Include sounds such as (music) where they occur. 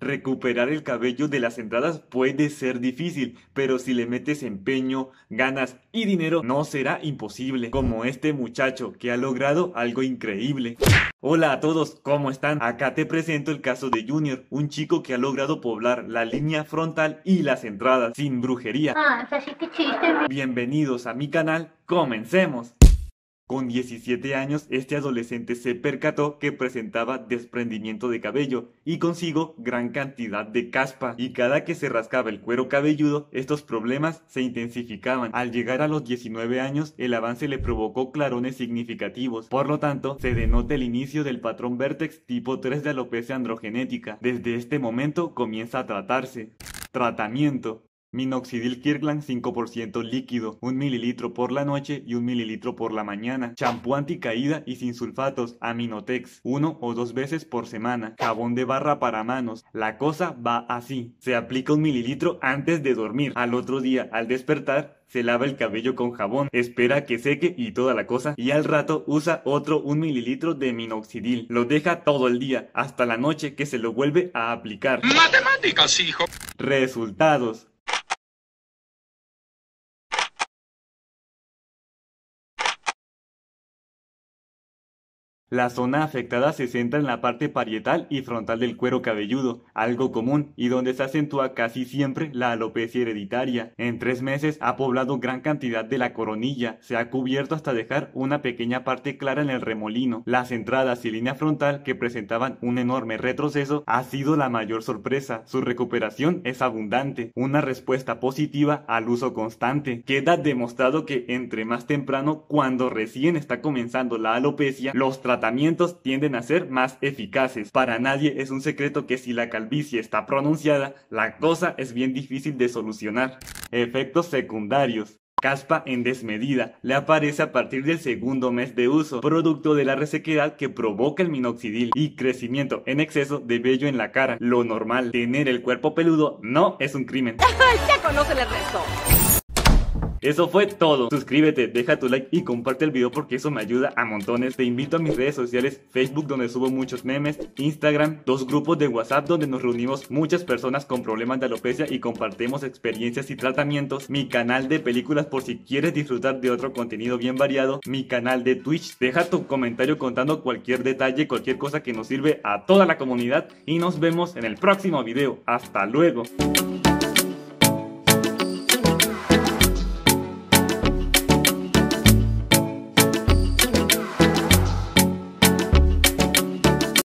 Recuperar el cabello de las entradas puede ser difícil, pero si le metes empeño, ganas y dinero no será imposible, como este muchacho que ha logrado algo increíble. Hola a todos, ¿cómo están? Acá te presento el caso de Junior, un chico que ha logrado poblar la línea frontal y las entradas sin brujería. Ah, Bienvenidos a mi canal, comencemos. Con 17 años, este adolescente se percató que presentaba desprendimiento de cabello y consigo gran cantidad de caspa, y cada que se rascaba el cuero cabelludo, estos problemas se intensificaban. Al llegar a los 19 años, el avance le provocó clarones significativos, por lo tanto, se denota el inicio del patrón vértex tipo 3 de alopecia androgenética. Desde este momento comienza a tratarse. Tratamiento. Minoxidil Kirkland 5% líquido, 1 mililitro por la noche y 1 mililitro por la mañana. Champú anticaída y sin sulfatos, Aminotex, uno o dos veces por semana. Jabón de barra para manos. La cosa va así. Se aplica un mililitro antes de dormir. Al otro día, al despertar, se lava el cabello con jabón, espera que seque y toda la cosa, y al rato usa otro 1 mililitro de minoxidil. Lo deja todo el día, hasta la noche que se lo vuelve a aplicar. Matemáticas, hijo. Resultados. La zona afectada se centra en la parte parietal y frontal del cuero cabelludo, algo común y donde se acentúa casi siempre la alopecia hereditaria. En tres meses ha poblado gran cantidad de la coronilla, se ha cubierto hasta dejar una pequeña parte clara en el remolino. Las entradas y línea frontal que presentaban un enorme retroceso ha sido la mayor sorpresa. Su recuperación es abundante, una respuesta positiva al uso constante. Queda demostrado que entre más temprano, cuando recién está comenzando la alopecia, los tratamientos tienden a ser más eficaces. Para nadie es un secreto que si la calvicie está pronunciada, la cosa es bien difícil de solucionar. Efectos secundarios. Caspa en desmedida le aparece a partir del segundo mes de uso, producto de la resequedad que provoca el minoxidil y crecimiento en exceso de vello en la cara. Lo normal, tener el cuerpo peludo no es un crimen. (laughs) ya conoce el resto. Eso fue todo. Suscríbete, deja tu like y comparte el video porque eso me ayuda a montones. Te invito a mis redes sociales, Facebook donde subo muchos memes, Instagram, dos grupos de WhatsApp donde nos reunimos muchas personas con problemas de alopecia y compartimos experiencias y tratamientos, mi canal de películas por si quieres disfrutar de otro contenido bien variado, mi canal de Twitch. Deja tu comentario contando cualquier detalle, cualquier cosa que nos sirve a toda la comunidad y nos vemos en el próximo video. Hasta luego.